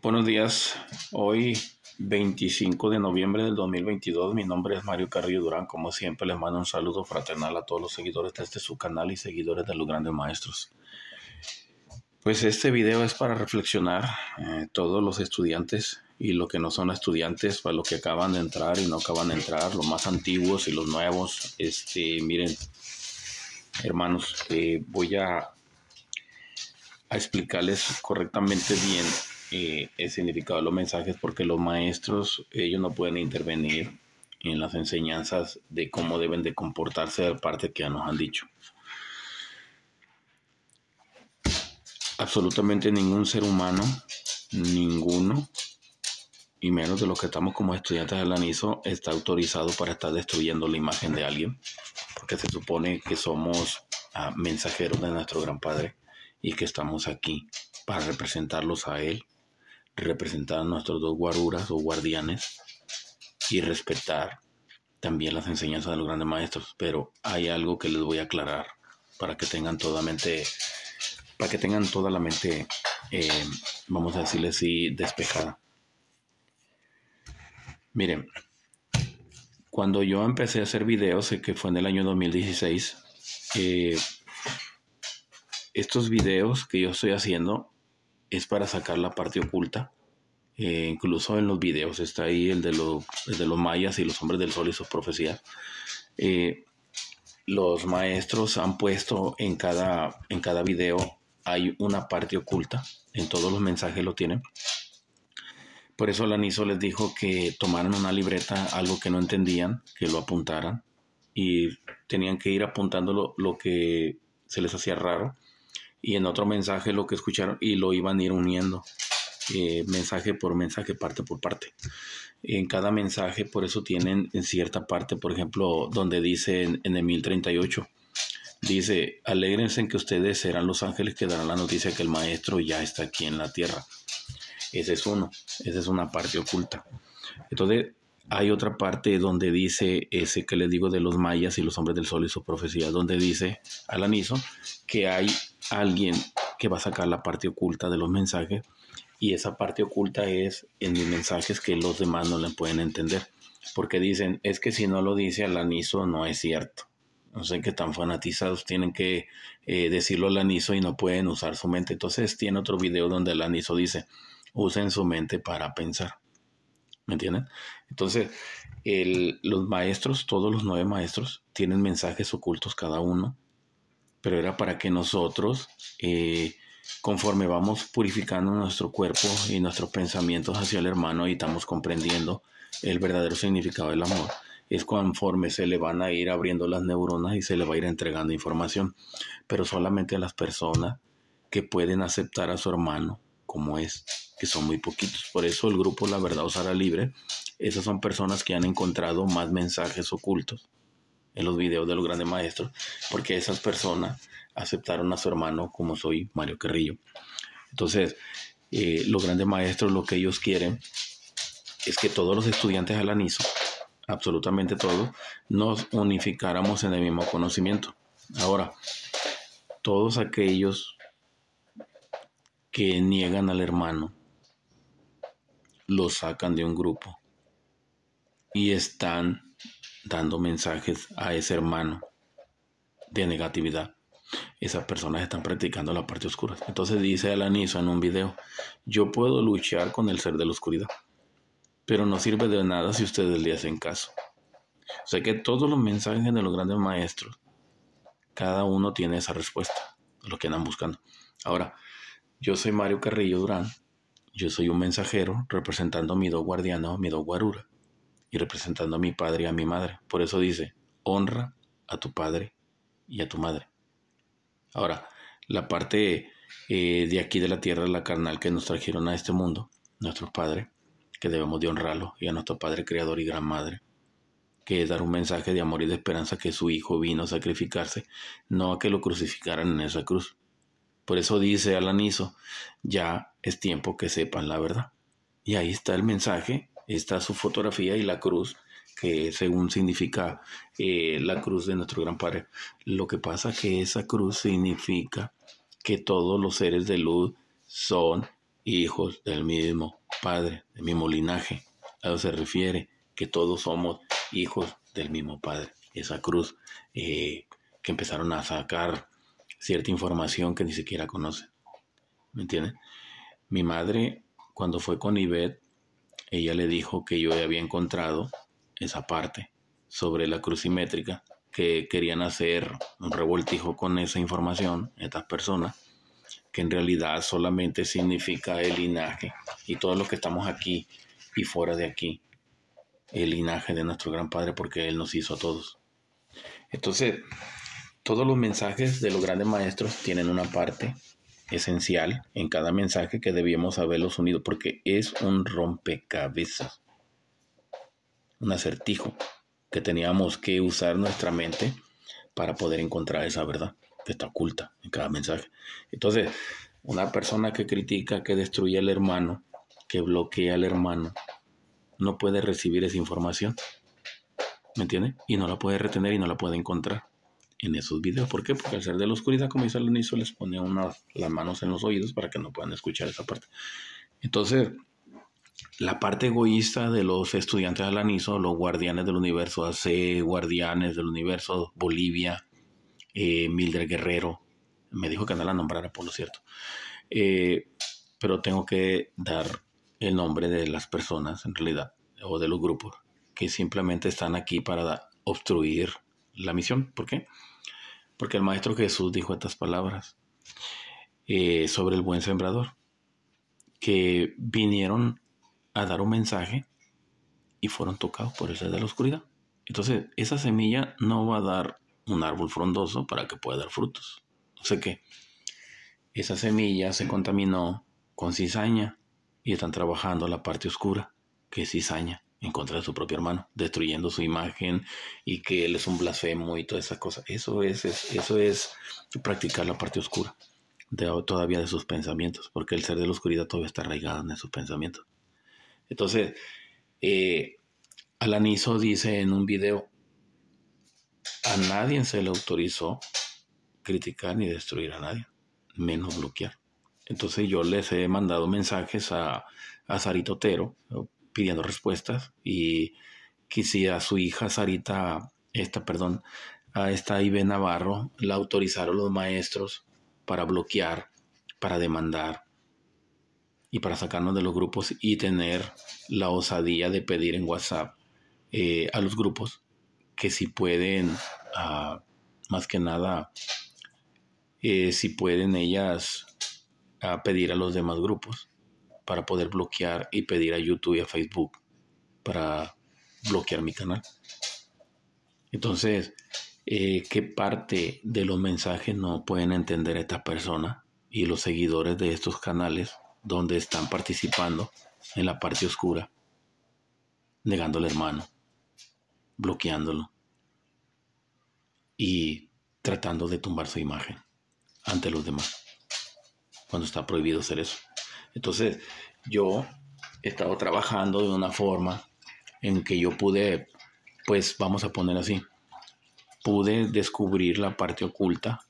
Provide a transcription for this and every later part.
Buenos días, hoy 25 de noviembre del 2022, mi nombre es Mario Carrillo Durán, como siempre les mando un saludo fraternal a todos los seguidores de este su canal y seguidores de los grandes maestros. Pues este video es para reflexionar eh, todos los estudiantes y lo que no son estudiantes, para pues los que acaban de entrar y no acaban de entrar, los más antiguos y los nuevos, este, miren, hermanos, eh, voy a, a explicarles correctamente bien eh, el significado de los mensajes porque los maestros, ellos no pueden intervenir en las enseñanzas de cómo deben de comportarse de parte que ya nos han dicho. Absolutamente ningún ser humano, ninguno, y menos de los que estamos como estudiantes de la NISO está autorizado para estar destruyendo la imagen de alguien, porque se supone que somos ah, mensajeros de nuestro gran Padre y que estamos aquí para representarlos a Él representar a nuestros dos guaruras o guardianes y respetar también las enseñanzas de los grandes maestros. Pero hay algo que les voy a aclarar para que tengan toda mente, para que tengan toda la mente, eh, vamos a decirle así, despejada. Miren, cuando yo empecé a hacer videos, eh, que fue en el año 2016, eh, estos videos que yo estoy haciendo es para sacar la parte oculta eh, incluso en los videos está ahí el de, los, de los mayas y los hombres del sol y sus profecías. Eh, los maestros han puesto en cada, en cada video hay una parte oculta, en todos los mensajes lo tienen. Por eso Laniso les dijo que tomaran una libreta, algo que no entendían, que lo apuntaran y tenían que ir apuntando lo, lo que se les hacía raro y en otro mensaje lo que escucharon y lo iban a ir uniendo. Eh, mensaje por mensaje, parte por parte. En cada mensaje, por eso tienen en cierta parte, por ejemplo, donde dice en, el 1038, dice, alégrense en que ustedes serán los ángeles que darán la noticia que el maestro ya está aquí en la tierra. Ese es uno, esa es una parte oculta. Entonces, hay otra parte donde dice ese que les digo de los mayas y los hombres del sol y su profecía, donde dice Alaniso que hay alguien que va a sacar la parte oculta de los mensajes y esa parte oculta es en mis mensajes que los demás no le pueden entender. Porque dicen, es que si no lo dice Alaniso, no es cierto. No sé qué tan fanatizados tienen que eh, decirlo Alaniso y no pueden usar su mente. Entonces tiene otro video donde Alaniso dice, usen su mente para pensar. ¿Me entienden? Entonces, los maestros, todos los nueve maestros, tienen mensajes ocultos cada uno, pero era para que nosotros eh, Conforme vamos purificando nuestro cuerpo y nuestros pensamientos hacia el hermano y estamos comprendiendo el verdadero significado del amor, es conforme se le van a ir abriendo las neuronas y se le va a ir entregando información. Pero solamente a las personas que pueden aceptar a su hermano como es, que son muy poquitos. Por eso el grupo La Verdad Osara Libre, esas son personas que han encontrado más mensajes ocultos en los videos de los grandes maestros, porque esas personas aceptaron a su hermano como soy Mario Carrillo. Entonces, eh, los grandes maestros lo que ellos quieren es que todos los estudiantes al ANISO, absolutamente todos, nos unificáramos en el mismo conocimiento. Ahora, todos aquellos que niegan al hermano, lo sacan de un grupo y están dando mensajes a ese hermano de negatividad. Esas personas están practicando la parte oscura. Entonces dice Alaniso en un video, yo puedo luchar con el ser de la oscuridad, pero no sirve de nada si ustedes le hacen caso. O sea que todos los mensajes de los grandes maestros, cada uno tiene esa respuesta, lo que andan buscando. Ahora, yo soy Mario Carrillo Durán, yo soy un mensajero representando a mi do guardiano mi do guarura, y representando a mi padre y a mi madre. Por eso dice, honra a tu padre y a tu madre. Ahora, la parte eh, de aquí de la tierra, la carnal que nos trajeron a este mundo, nuestros padres, que debemos de honrarlo, y a nuestro Padre Creador y Gran Madre, que es dar un mensaje de amor y de esperanza que su Hijo vino a sacrificarse, no a que lo crucificaran en esa cruz. Por eso dice Alaniso, ya es tiempo que sepan la verdad. Y ahí está el mensaje, está su fotografía y la cruz que según significa eh, la cruz de nuestro gran Padre. Lo que pasa es que esa cruz significa que todos los seres de luz son hijos del mismo Padre, del mismo linaje. A eso se refiere, que todos somos hijos del mismo Padre. Esa cruz eh, que empezaron a sacar cierta información que ni siquiera conocen. ¿Me entienden? Mi madre, cuando fue con Ivette, ella le dijo que yo había encontrado esa parte sobre la crucimétrica que querían hacer un revoltijo con esa información, estas personas, que en realidad solamente significa el linaje y todos los que estamos aquí y fuera de aquí, el linaje de nuestro gran Padre porque Él nos hizo a todos. Entonces, todos los mensajes de los grandes maestros tienen una parte esencial en cada mensaje que debíamos haberlos unido porque es un rompecabezas un acertijo que teníamos que usar nuestra mente para poder encontrar esa verdad que está oculta en cada mensaje. Entonces, una persona que critica, que destruye al hermano, que bloquea al hermano, no puede recibir esa información. ¿Me entiende? Y no la puede retener y no la puede encontrar en esos videos. ¿Por qué? Porque al ser de la oscuridad, como dice universo, les pone las manos en los oídos para que no puedan escuchar esa parte. Entonces, la parte egoísta de los estudiantes de Alaniso, los guardianes del universo AC, guardianes del universo Bolivia, eh, Mildred Guerrero, me dijo que no la nombrara, por lo cierto, eh, pero tengo que dar el nombre de las personas en realidad, o de los grupos, que simplemente están aquí para obstruir la misión. ¿Por qué? Porque el Maestro Jesús dijo estas palabras eh, sobre el buen sembrador, que vinieron a dar un mensaje y fueron tocados por el ser de la oscuridad. Entonces, esa semilla no va a dar un árbol frondoso para que pueda dar frutos. O sea que esa semilla se contaminó con cizaña y están trabajando la parte oscura, que es cizaña, en contra de su propio hermano, destruyendo su imagen y que él es un blasfemo y todas esas cosas. Eso es, eso es practicar la parte oscura todavía de sus pensamientos, porque el ser de la oscuridad todavía está arraigado en sus pensamientos. Entonces, eh, dice en un video, a nadie se le autorizó criticar ni destruir a nadie, menos bloquear. Entonces yo les he mandado mensajes a, a Sarita Otero eh, pidiendo respuestas y que si a su hija Sarita, esta, perdón, a esta Ibe Navarro la autorizaron los maestros para bloquear, para demandar, y para sacarnos de los grupos y tener la osadía de pedir en WhatsApp eh, a los grupos que si pueden, ah, más que nada, eh, si pueden ellas ah, pedir a los demás grupos para poder bloquear y pedir a YouTube y a Facebook para bloquear mi canal. Entonces, eh, ¿qué parte de los mensajes no pueden entender estas personas y los seguidores de estos canales? donde están participando en la parte oscura, negando al hermano, bloqueándolo y tratando de tumbar su imagen ante los demás, cuando está prohibido hacer eso. Entonces, yo he estado trabajando de una forma en que yo pude, pues vamos a poner así, pude descubrir la parte oculta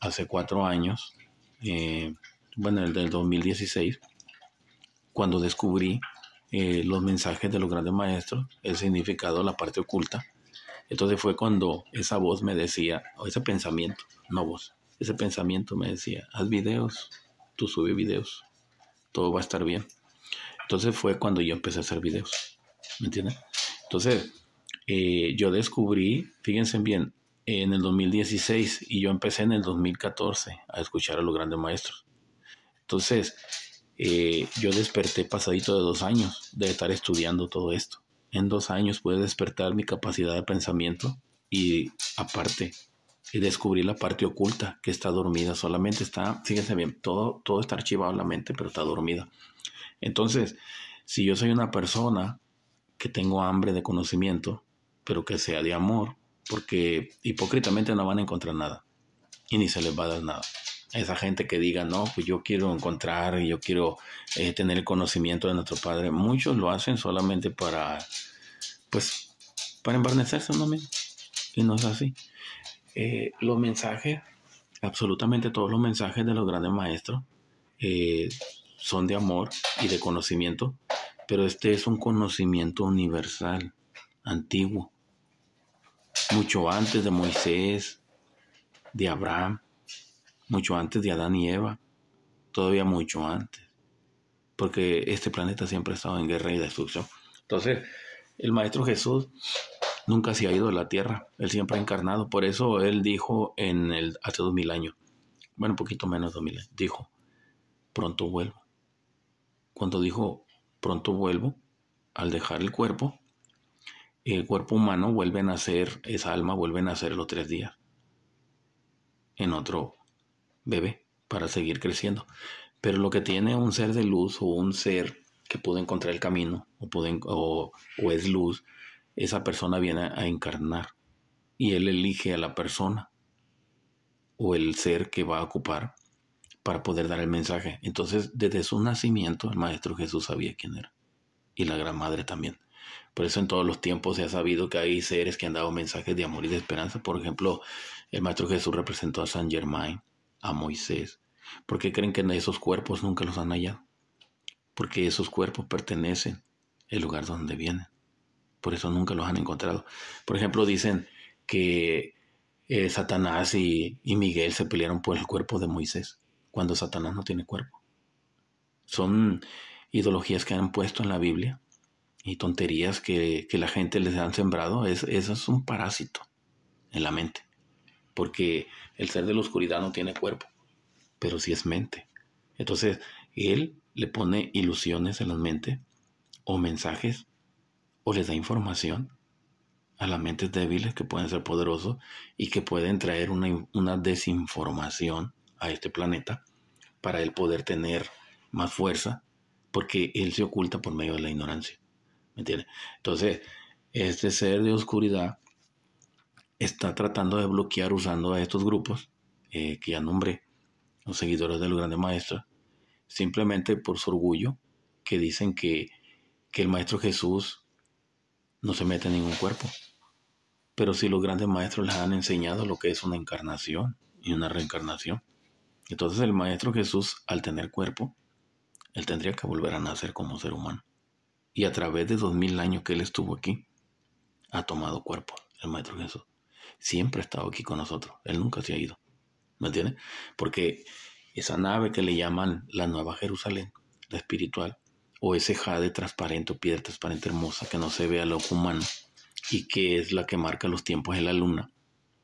hace cuatro años. Eh, bueno, el del 2016, cuando descubrí eh, los mensajes de los grandes maestros, el significado, la parte oculta. Entonces fue cuando esa voz me decía, o ese pensamiento, no voz, ese pensamiento me decía, haz videos, tú sube videos, todo va a estar bien. Entonces fue cuando yo empecé a hacer videos, ¿me entiendes? Entonces, eh, yo descubrí, fíjense bien, en el 2016 y yo empecé en el 2014 a escuchar a los grandes maestros. Entonces, eh, yo desperté pasadito de dos años de estar estudiando todo esto. En dos años pude despertar mi capacidad de pensamiento y aparte descubrir la parte oculta que está dormida, solamente está, fíjense bien, todo, todo está archivado en la mente, pero está dormida. Entonces, si yo soy una persona que tengo hambre de conocimiento, pero que sea de amor, porque hipócritamente no van a encontrar nada y ni se les va a dar nada esa gente que diga, no, pues yo quiero encontrar, yo quiero eh, tener el conocimiento de nuestro Padre. Muchos lo hacen solamente para, pues, para embarnecerse no Y no es así. Eh, los mensajes, absolutamente todos los mensajes de los grandes maestros eh, son de amor y de conocimiento, pero este es un conocimiento universal, antiguo, mucho antes de Moisés, de Abraham mucho antes de Adán y Eva, todavía mucho antes, porque este planeta siempre ha estado en guerra y destrucción. Entonces, el Maestro Jesús nunca se ha ido de la tierra, él siempre ha encarnado, por eso él dijo en el, hace dos mil años, bueno, un poquito menos de dos mil años, dijo, pronto vuelvo. Cuando dijo, pronto vuelvo, al dejar el cuerpo, el cuerpo humano vuelve a nacer, esa alma vuelve a nacer los tres días en otro bebé para seguir creciendo. Pero lo que tiene un ser de luz o un ser que pudo encontrar el camino o, o, es luz, esa persona viene a, encarnar y él elige a la persona o el ser que va a ocupar para poder dar el mensaje. Entonces, desde su nacimiento, el Maestro Jesús sabía quién era y la Gran Madre también. Por eso en todos los tiempos se ha sabido que hay seres que han dado mensajes de amor y de esperanza. Por ejemplo, el Maestro Jesús representó a San Germain, a Moisés. porque creen que esos cuerpos nunca los han hallado? Porque esos cuerpos pertenecen al lugar donde vienen. Por eso nunca los han encontrado. Por ejemplo, dicen que eh, Satanás y, Miguel se pelearon por el cuerpo de Moisés, cuando Satanás no tiene cuerpo. Son ideologías que han puesto en la Biblia y tonterías que, la gente les han sembrado, eso es un parásito en la mente porque el ser de la oscuridad no tiene cuerpo, pero sí es mente. Entonces, él le pone ilusiones en la mente o mensajes o les da información a las mentes débiles que pueden ser poderosos y que pueden traer una, una desinformación a este planeta para él poder tener más fuerza porque él se oculta por medio de la ignorancia. ¿Me entiendes? Entonces, este ser de oscuridad está tratando de bloquear usando a estos grupos eh, que ya nombré, los seguidores del grande maestro, simplemente por su orgullo, que dicen que, que el Maestro Jesús no se mete en ningún cuerpo. Pero si los grandes maestros les han enseñado lo que es una encarnación y una reencarnación, entonces el Maestro Jesús, al tener cuerpo, él tendría que volver a nacer como ser humano. Y a través de dos mil años que él estuvo aquí, ha tomado cuerpo el Maestro Jesús siempre ha estado aquí con nosotros. Él nunca se ha ido. ¿Me entiendes? Porque esa nave que le llaman la Nueva Jerusalén, la espiritual, o ese jade transparente o piedra transparente hermosa que no se ve al ojo humano y que es la que marca los tiempos en la luna.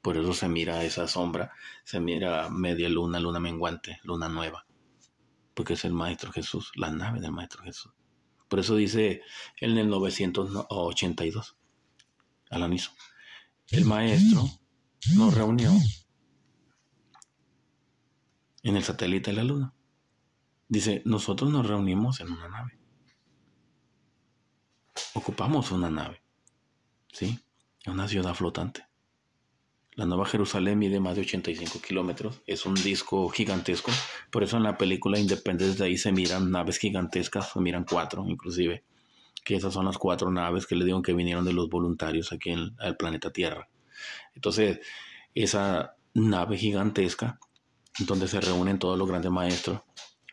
Por eso se mira esa sombra, se mira media luna, luna menguante, luna nueva, porque es el Maestro Jesús, la nave del Maestro Jesús. Por eso dice en el 982, Alaniso, el maestro nos reunió en el satélite de la luna. Dice, nosotros nos reunimos en una nave. Ocupamos una nave, ¿sí? Una ciudad flotante. La Nueva Jerusalén mide más de 85 kilómetros. Es un disco gigantesco. Por eso en la película de ahí se miran naves gigantescas, se miran cuatro inclusive que esas son las cuatro naves que le digo que vinieron de los voluntarios aquí en, al planeta Tierra. Entonces, esa nave gigantesca donde se reúnen todos los grandes maestros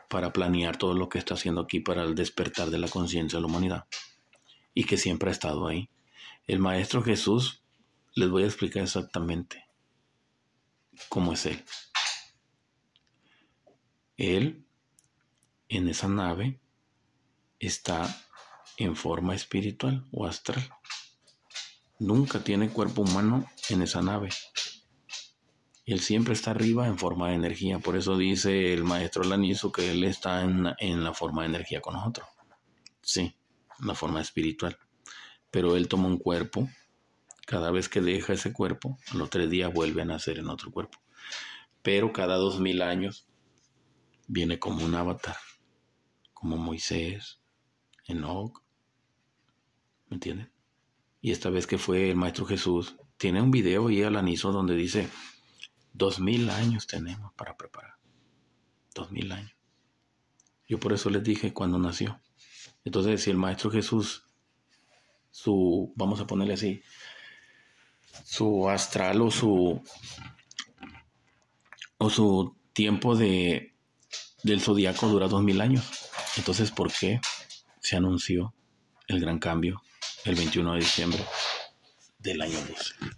para planear todo lo que está haciendo aquí para el despertar de la conciencia de la humanidad y que siempre ha estado ahí. El Maestro Jesús, les voy a explicar exactamente cómo es Él. Él, en esa nave, está en forma espiritual o astral. Nunca tiene cuerpo humano en esa nave. Él siempre está arriba en forma de energía. Por eso dice el maestro Lanizo que él está en, la forma de energía con nosotros. Sí, en la forma espiritual. Pero él toma un cuerpo. Cada vez que deja ese cuerpo, a los tres días vuelve a nacer en otro cuerpo. Pero cada dos mil años viene como un avatar. Como Moisés, Enoch, entienden? Y esta vez que fue el Maestro Jesús, tiene un video y al aniso donde dice, dos mil años tenemos para preparar. Dos mil años. Yo por eso les dije cuando nació. Entonces, si el Maestro Jesús, su, vamos a ponerle así, su astral o su, o su tiempo de, del zodiaco dura dos mil años. Entonces, ¿por qué se anunció el gran cambio el 21 de diciembre del año 12.